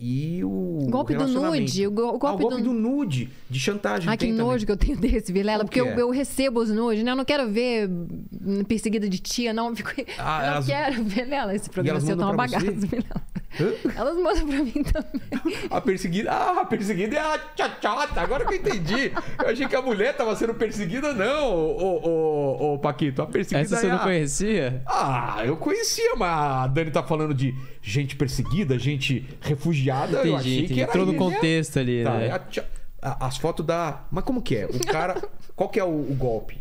e o golpe do nude, o, go o golpe, ah, o golpe do... do... nude de chantagem. Ah, que nojo também. que eu tenho desse, Vilela, porque eu, eu, recebo os nudes, né? Eu não quero ver perseguida de tia, não. Fico... Ah, eu não elas... quero, Vilela, esse programa seu tá uma bagaça, Elas mandam pra mim também. A perseguida. Ah, a perseguida é a tchachata. Agora que eu entendi. Eu achei que a mulher tava sendo perseguida, não, ô, ô, ô, Paquito. A perseguida. Essa você é não conhecia? Ah, eu conhecia, mas a Dani tá falando de gente perseguida, gente refugiada piada, Entendi, eu achei entendi. que era... Entrou no né? contexto ali, tá, né? A, as fotos da... Mas como que é? O cara... qual que é o, o golpe?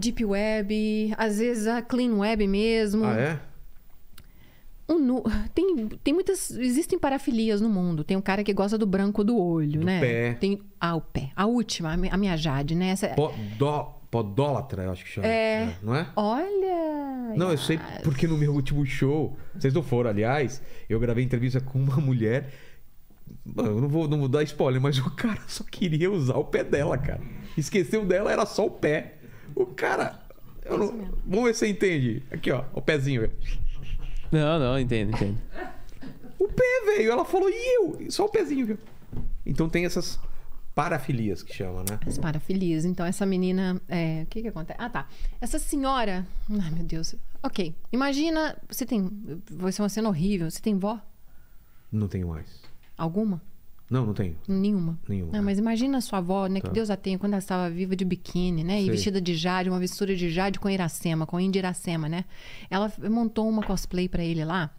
Deep Web, às vezes a Clean Web mesmo. Ah, é? Um nu... tem, tem muitas. Existem parafilias no mundo. Tem um cara que gosta do branco do olho, do né? Pé. Tem. Ah, o pé. A última, a minha Jade, né? Essa... Podó... Podólatra, eu acho que chama. É. é. Não é? Olha, não, eu sei porque no meu último show, vocês não foram, aliás, eu gravei entrevista com uma mulher. Mano, eu não vou, não vou dar spoiler, mas o cara só queria usar o pé dela, cara. Esqueceu dela, era só o pé. O cara. Eu não... Vamos ver se você entende. Aqui, ó, o pezinho. Não, não, entendo, entendo. O pé, velho. Ela falou, e eu? Só o pezinho, viu? Então tem essas parafilias que chama, né? As parafilias. Então, essa menina. É... O que que acontece? Ah, tá. Essa senhora. Ai, meu Deus. Ok. Imagina, você tem. Vai ser uma cena horrível. Você tem vó? Não tenho mais. Alguma? Não, não tenho. Nenhuma. Nenhuma. Não, ah, mas imagina a sua avó, né? Tá. Que Deus a tenha, quando ela estava viva de biquíni, né? Sei. E vestida de jade, uma vestura de jade com Iracema, com Indiracema, né? Ela montou uma cosplay para ele lá.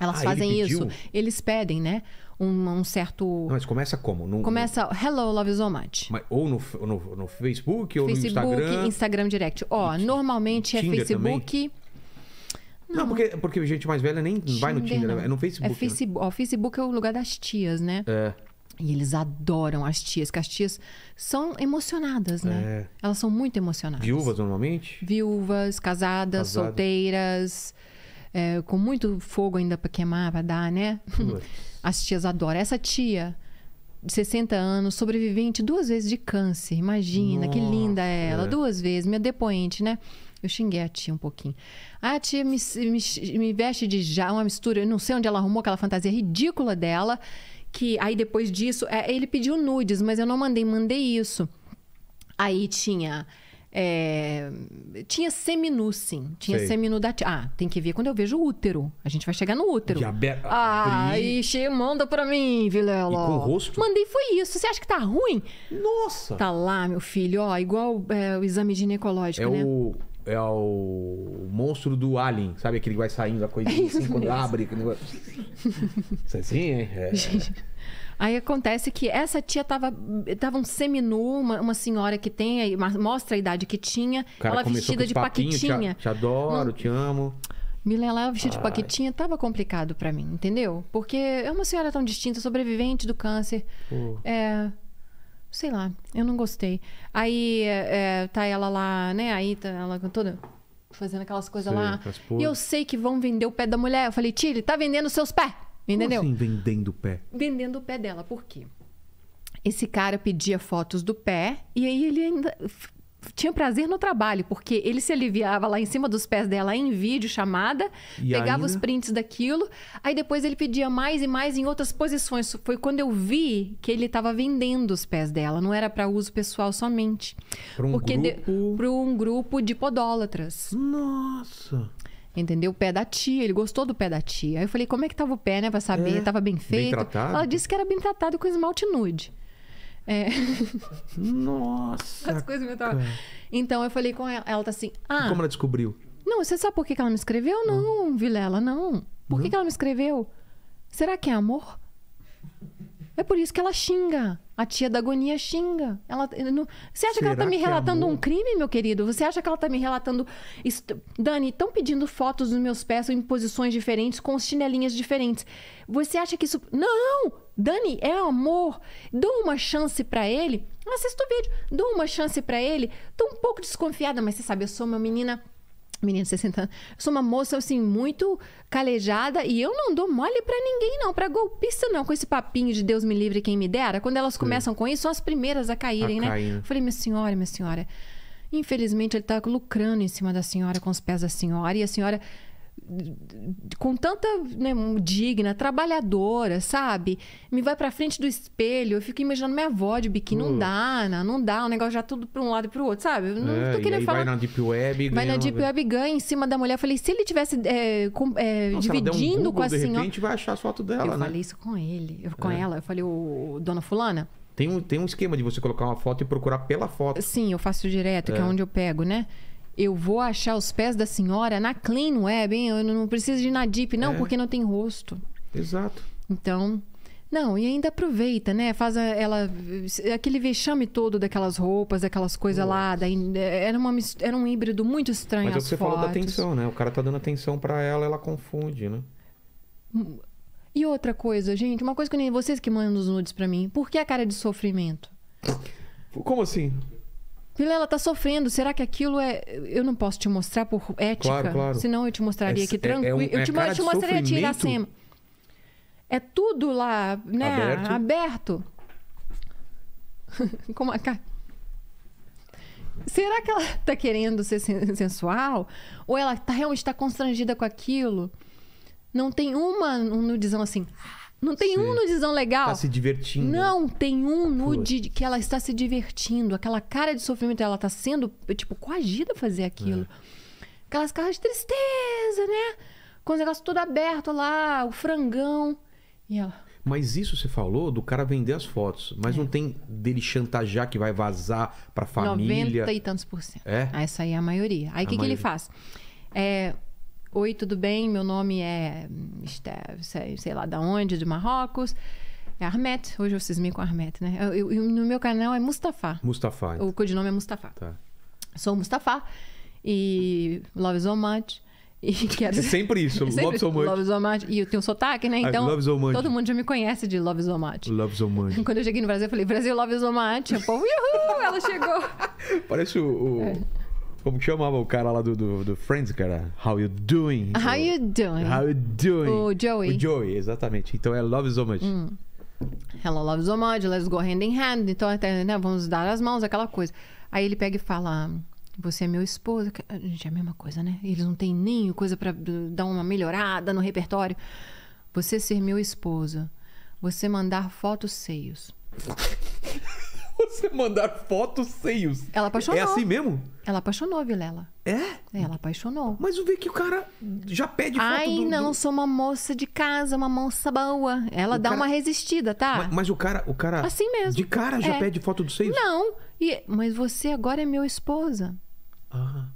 Elas ah, fazem ele isso. Eles pedem, né? Um, um certo. Não, mas começa como? No, começa no... Hello, Love is so much. Mas, ou no, no, no Facebook, ou no Instagram. Facebook, Instagram Direct. Ó, normalmente é Facebook. Também. Não, porque, porque gente mais velha nem Tinder, vai no Tinder, não. é no Facebook. É né? Facebook, né? ó, Facebook é o lugar das tias, né? É. E eles adoram as tias, que as tias são emocionadas, né? É. Elas são muito emocionadas. Viúvas, normalmente? Viúvas, casadas, solteiras, é, com muito fogo ainda pra queimar, pra dar, né? As tias adoram. Essa tia de 60 anos, sobrevivente duas vezes de câncer, imagina, Nossa, que linda é ela, é. duas vezes, minha depoente, né? Eu xinguei a tia um pouquinho. A tia me, me, me veste de já, uma mistura. Eu não sei onde ela arrumou aquela fantasia ridícula dela. Que aí depois disso, é, ele pediu nudes, mas eu não mandei, mandei isso. Aí tinha. É, tinha seminu, sim. Tinha Sei. seminu da tia. Ah, tem que ver quando eu vejo o útero. A gente vai chegar no útero. Diabe... Ah, ixi, manda pra mim, Vilela. E com o rosto? Mandei, foi isso. Você acha que tá ruim? Nossa! Tá lá, meu filho, ó, igual é, o exame ginecológico, é né? O é o monstro do Alien, sabe? Aquele que vai saindo a coisinha assim, quando abre. Que negócio... Isso é assim, hein? É. Aí acontece que essa tia tava, tava um seminu, uma, uma senhora que tem, mostra a idade que tinha, ela vestida de papinhos, paquitinha. Te, te adoro, Não... te amo. Milena, ela vestida de paquitinha tava complicado para mim, entendeu? Porque é uma senhora tão distinta, sobrevivente do câncer. Uh. É sei lá, eu não gostei. Aí é, é, tá ela lá, né? Aí tá ela toda fazendo aquelas coisas lá. E eu sei que vão vender o pé da mulher. Eu falei, Tire, tá vendendo seus pés. Entendeu? Como assim, vendendo o pé? Vendendo o pé dela. Por quê? Esse cara pedia fotos do pé e aí ele ainda tinha prazer no trabalho, porque ele se aliviava lá em cima dos pés dela em vídeo chamada, e pegava ainda? os prints daquilo, aí depois ele pedia mais e mais em outras posições. Foi quando eu vi que ele estava vendendo os pés dela, não era para uso pessoal somente. Para um, porque grupo... de... um grupo de podólatras. Nossa! Entendeu? O pé da tia, ele gostou do pé da tia. Aí eu falei, como é que tava o pé, né? Pra saber, é, tava bem feito. Bem tratado. Ela disse que era bem tratado com esmalte nude. É. Nossa. As coisas me tavam... Então eu falei com ela, ela tá assim. Ah, como ela descobriu? Não, você sabe por que ela me escreveu? Ah. Não, Vilela, não. Por que ela me escreveu? Será que é amor? É por isso que ela xinga. A tia da agonia xinga. Ela, eh, não... Você acha Será que ela está me é relatando é um crime, meu querido? Você acha que ela está me relatando. Dani, estão pedindo fotos dos meus pés em posições diferentes, com chinelinhas diferentes. Você acha que isso. Não! Dani é amor. Dou uma chance para ele. Assista o vídeo. Dou uma chance para ele. Tô um pouco desconfiada, mas você sabe, eu sou uma menina menina de 60 anos. sou uma moça, assim, muito calejada e eu não dou mole para ninguém, não. para golpista, não. Com esse papinho de Deus me livre quem me dera. Quando elas começam Sim. com isso, são as primeiras a caírem, a né? falei, minha senhora, minha senhora. Infelizmente, ele tá lucrando em cima da senhora, com os pés da senhora. E a senhora com tanta né, digna, trabalhadora, sabe? Me vai pra frente do espelho, eu fico imaginando minha avó de biquíni, não dá, não, não dá, o negócio já tudo pra um lado e pro outro, sabe? não é, tô querendo falar. Vai na Deep Web Vai na Deep Web e ganha em cima da mulher. Eu falei, se ele tivesse é, com, é, não, dividindo um Google, com a senhora. De repente vai achar as fotos dela, eu né? Eu falei isso com ele, eu, com é. ela. Eu falei, o dona Fulana. Tem um, tem um esquema de você colocar uma foto e procurar pela foto. Sim, eu faço direto, que é, é. onde eu pego, né? Eu vou achar os pés da senhora na Clean Web, hein? Eu não preciso de Nadip, não, é. porque não tem rosto. Exato. Então, não, e ainda aproveita, né? Faz a, ela aquele vexame todo daquelas roupas, daquelas coisas lá, da, é, era, uma, era um híbrido muito estranho Mas é o que você fotos. falou da atenção, né? O cara tá dando atenção para ela, ela confunde, né? Hum, e outra coisa, gente, uma coisa que nem vocês que mandam os nudes para mim. Por que a cara de sofrimento? Como assim? Vila, ela está sofrendo. Será que aquilo é. Eu não posso te mostrar por ética? Claro, claro. Senão eu te mostraria é, aqui tranquilo. É, é um, eu, é te, eu te mostraria a Iracema. É tudo lá, né? Aberto. aberto. Como a cara. Será que ela está querendo ser sensual? Ou ela tá, realmente está constrangida com aquilo? Não tem uma no dizão assim. Não tem Sim. um nudizão legal. Tá se divertindo. Não, tem um tá nude que ela está se divertindo. Aquela cara de sofrimento, ela tá sendo, tipo, coagida a fazer aquilo. É. Aquelas caras de tristeza, né? Com o negócio todo aberto lá, o frangão. E ela. Mas isso você falou do cara vender as fotos. Mas é. não tem dele chantagear que vai vazar pra família. 90 e tantos por cento. É? Ah, essa aí é a maioria. Aí o que, que ele faz? É, Oi, tudo bem? Meu nome é. sei lá da onde, de Marrocos. É Armet, hoje vocês me com Armet, né? Eu, eu, no meu canal é Mustafa. Mustafa. Então. O codinome é Mustafa. Tá. Sou Mustafa e Love so much. E quero... É sempre isso, sempre Love, so much. Love so much. E eu tenho um sotaque, né? Ah, então, Love so todo mundo já me conhece de Love So Much. Love So Much. Quando eu cheguei no Brasil, eu falei, Brasil, Love So Much. O uhul, ela chegou. Parece o... o... É. Como que chamava o cara lá do, do, do, Friends, cara? How you doing? How you doing? How you doing? O Joey. O Joey, exatamente. Então é Love So Much. Hum. Hello, love so much. Let's go hand in hand. Então, até, né, vamos dar as mãos, aquela coisa. Aí ele pega e fala... Você é meu esposo. Ah, gente, é a mesma coisa, né? Eles não têm nem coisa para dar uma melhorada no repertório. Você ser meu esposo. Você mandar fotos seios você mandar fotos seios. Ela apaixonou. É assim mesmo? Ela apaixonou, Vilela. É? Ela apaixonou. Mas vê que o cara já pede foto Ai, do, não, do... sou uma moça de casa, uma moça boa. Ela o dá cara... uma resistida, tá? Mas, mas, o cara, o cara... Assim mesmo. De cara já é. pede foto do seios? Não. E... Mas você agora é meu esposa. Ah.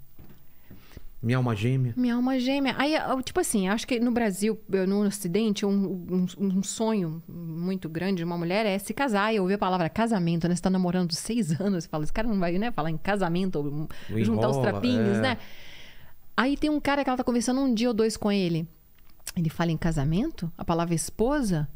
Minha alma gêmea. Minha alma gêmea. Aí, tipo assim, acho que no Brasil, no Ocidente, um, um, um sonho muito grande de uma mulher é se casar. E ouvir a palavra casamento, né? Você tá namorando seis anos, você fala, esse cara não vai né, falar em casamento, Me juntar os trapinhos, é. né? Aí tem um cara que ela tá conversando um dia ou dois com ele. Ele fala em casamento? A palavra é esposa?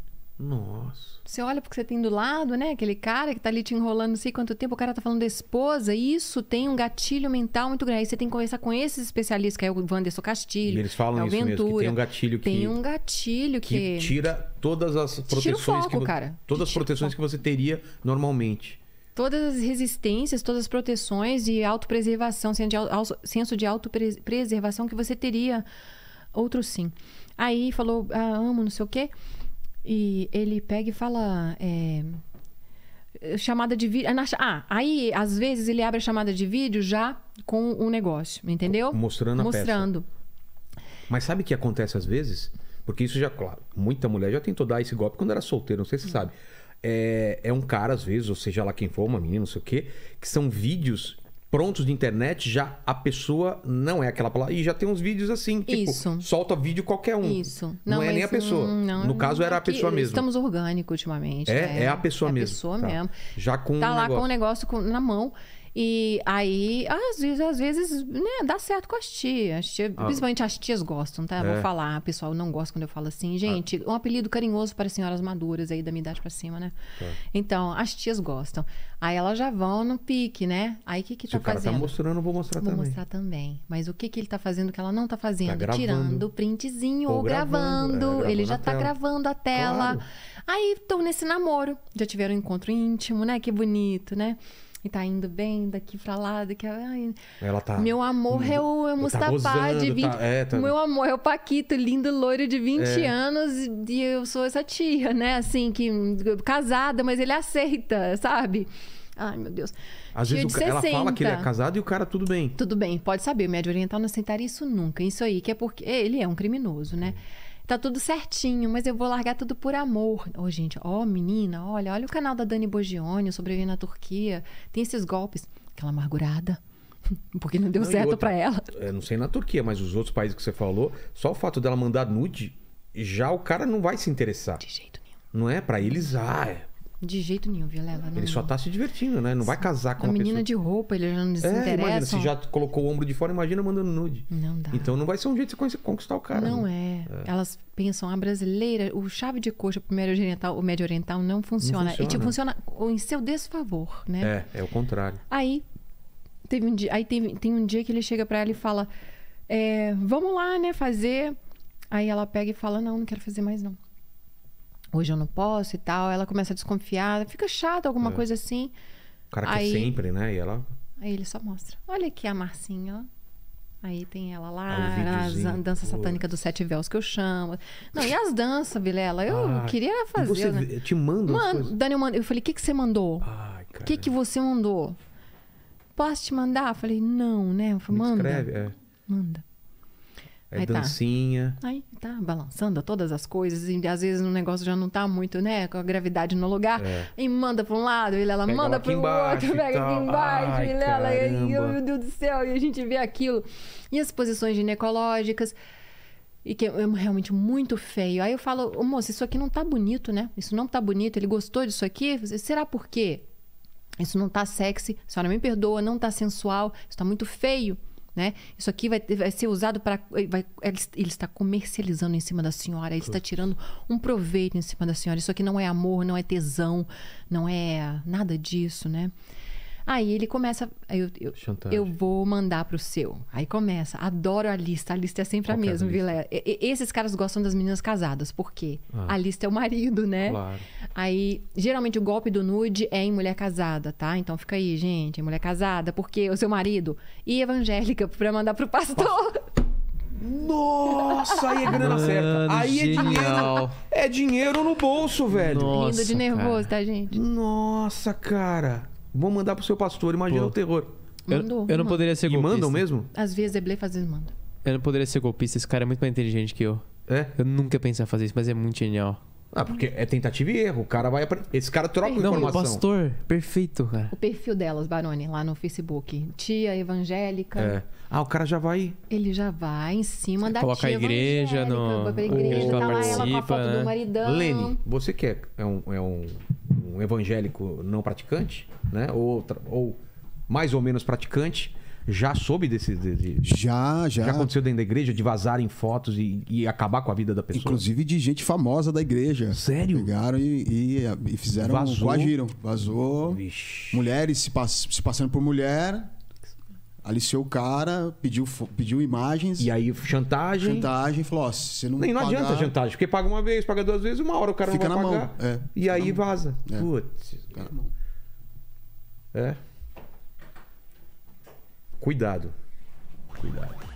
Nossa. Você olha porque você tem do lado, né? Aquele cara que tá ali te enrolando não sei quanto tempo, o cara tá falando da esposa, isso tem um gatilho mental muito grande. Aí você tem que conversar com esses especialistas, que é o Wanderson Castilho. E eles falam é isso mesmo, tem um gatilho que. Tem um gatilho que. que tira todas as proteções. Tira o foco, que, cara. Todas as proteções que você teria normalmente. Todas as resistências, todas as proteções e autopreservação, senso de autopreservação que você teria. Outro sim. Aí falou, ah, amo, não sei o quê. E ele pega e fala. É, chamada de vídeo. É ah, aí às vezes ele abre a chamada de vídeo já com o um negócio, entendeu? Mostrando a Mostrando. Peça. Mas sabe o que acontece às vezes? Porque isso já, claro, muita mulher já tentou dar esse golpe quando era solteira, não sei se você hum. sabe. É, é, um cara, às vezes, ou seja lá quem for, uma menina, não sei o quê, que são vídeos prontos de internet, já a pessoa não é aquela palavra. E já tem uns vídeos assim, tipo, isso. solta vídeo qualquer um. Isso. Não, não é nem a pessoa. Não, no caso, era é a pessoa mesmo. Estamos orgânicos ultimamente. É, né? é a pessoa é mesmo. É a pessoa tá. mesmo. Já com Tá um lá negócio. com o negócio na mão. E aí, às vezes, às vezes, né, dá certo com as tias. As tias ah. Principalmente as tias gostam, tá? É. Vou falar, pessoal não gosta quando eu falo assim. Gente, ah. um apelido carinhoso para senhoras maduras aí, da minha idade pra cima, né? Tá. Então, as tias gostam. Aí elas já vão no pique, né? Aí o que que Se tá o cara tá fazendo? tá mostrando, eu vou mostrar vou também. Vou mostrar também. Mas o que que ele tá fazendo que ela não tá fazendo? Tá Tirando o printzinho ou, ou gravando. gravando. É, ele já tá tela. gravando a tela. Claro. Aí estão nesse namoro. Já tiveram um encontro íntimo, né? Que bonito, né? e tá indo bem daqui pra lá, daqui a... Ai, ela tá... Meu amor é o, é o Mustafa tá de 20... Tá, é, tá... Meu amor é o Paquito, lindo, loiro de 20 é. anos e eu sou essa tia, né? Assim, que casada, mas ele aceita, sabe? Ai, meu Deus. Às Tio vezes o, ela fala que ele é casado e o cara, tudo bem. Tudo bem, pode saber. O médio oriental não aceitaria isso nunca. Isso aí, que é porque ele é um criminoso, né? tá tudo certinho, mas eu vou largar tudo por amor. Ô, oh, gente, ó, oh, menina, olha, olha o canal da Dani Bogione, sobrevivendo na Turquia. Tem esses golpes. Aquela amargurada. Porque não deu não, certo para ela. Eu é, não sei na Turquia, mas os outros países que você falou, só o fato dela mandar nude, já o cara não vai se interessar. De jeito nenhum. Não é? para eles, ah, é de jeito nenhum, Vilela. ele só tá se divertindo, né? Não vai casar com a uma menina pessoa... de roupa, ele já não desinteressa. É, imagina, se já colocou o ombro de fora, imagina mandando nude. Não dá. Então não vai ser um jeito de você conquistar o cara. Não né? é. é. Elas pensam, a ah, brasileira, o chave de coxa pro médio oriental, o médio oriental não funciona. Não funciona. E tipo, funciona em seu desfavor, né? É, é o contrário. Aí teve um dia, aí teve, tem um dia que ele chega para ela e fala: é, "Vamos lá, né, fazer". Aí ela pega e fala: "Não, não quero fazer mais não" hoje eu não posso e tal. Ela começa a desconfiar, fica chato, alguma é. coisa assim. O cara aí, sempre, né? E ela. Aí ele só mostra. Olha aqui a Marcinha, ó. Aí tem ela lá, ah, a dança Pô. satânica dos sete véus que eu chamo. Não, e as danças, Vilela? Eu ah, queria fazer. Você né? te mando. Mano, Dani, eu, mando, eu falei, o que, que você mandou? O que, que você mandou? Posso te mandar? Eu falei, não, né? Eu falei, manda. Escreve, é. Manda. É aí tá. dancinha. Tá. Aí tá balançando todas as coisas. E às vezes o negócio já não tá muito, né? Com a gravidade no lugar. É. E manda pra um lado, e ela pega manda pro outro, pega aqui embaixo, Ai, e ela, e, meu Deus do céu, e a gente vê aquilo. E as posições ginecológicas. E que é realmente muito feio. Aí eu falo, oh, moço, isso aqui não tá bonito, né? Isso não tá bonito. Ele gostou disso aqui? Será por quê? Isso não tá sexy. A senhora me perdoa, não tá sensual. Isso tá muito feio. Né? Isso aqui vai, vai ser usado para. Eh, ele está comercializando em cima da senhora, ele está tirando um proveito em cima da senhora. Isso aqui não é amor, não é tesão, não é nada disso, né? Aí ele começa. Eu, eu, eu vou mandar pro seu. Aí começa. Adoro a lista. A lista é sempre Qual a mesma, viu? Vilela. esses caras gostam das meninas casadas, porque ah. a lista é o marido, né? Claro. Aí, geralmente o golpe do nude é em mulher casada, tá? Então fica aí, gente, em mulher casada, porque o seu marido e evangélica pra mandar pro pastor. Nossa, aí é grana Mano, certa. Aí é genial. é dinheiro. É dinheiro no bolso, velho. Nossa, Lindo de nervoso, cara. tá, gente? Nossa, cara. Vou mandar pro seu pastor, imagina Pô. o terror. Mandou, eu, eu não poderia ser golpista. E mandam mesmo? Às vezes é blé às manda. Eu não poderia ser golpista, esse cara é muito mais inteligente que eu. É? Eu nunca pensei em fazer isso, mas é muito genial. Ah, porque é tentativa e erro. O cara vai. Esse cara troca não, informação. Não, pastor. Perfeito, cara. O perfil delas, baroni lá no Facebook. Tia evangélica. É. Ah, o cara já vai. Ele já vai em cima Ele da Coloca tia a igreja no. Coloca a igreja, tá lá ela com a foto né? do maridão. Lene, você quer é, é um, é um um evangélico não praticante, né? Ou, ou mais ou menos praticante, já soube desse. De, de, já, já. Já aconteceu dentro da igreja de vazarem fotos e, e, acabar com a vida da pessoa? Inclusive de gente famosa da igreja. Sério? Pegaram e, e, e fizeram. Vazou. Coagiram. Vazou. Vixe. Mulheres se, pass, se, passando por mulher. Aliciou o cara, pediu, pediu imagens. E aí, chantagem. Chantagem, falou: ó, você não. Nem não pagar, adianta chantagem, porque paga uma vez, paga duas vezes, uma hora o cara fica não vai na pagar. Mão, é, e aí vaza. É. Putz. Fica na mão. É. Cuidado. Cuidado.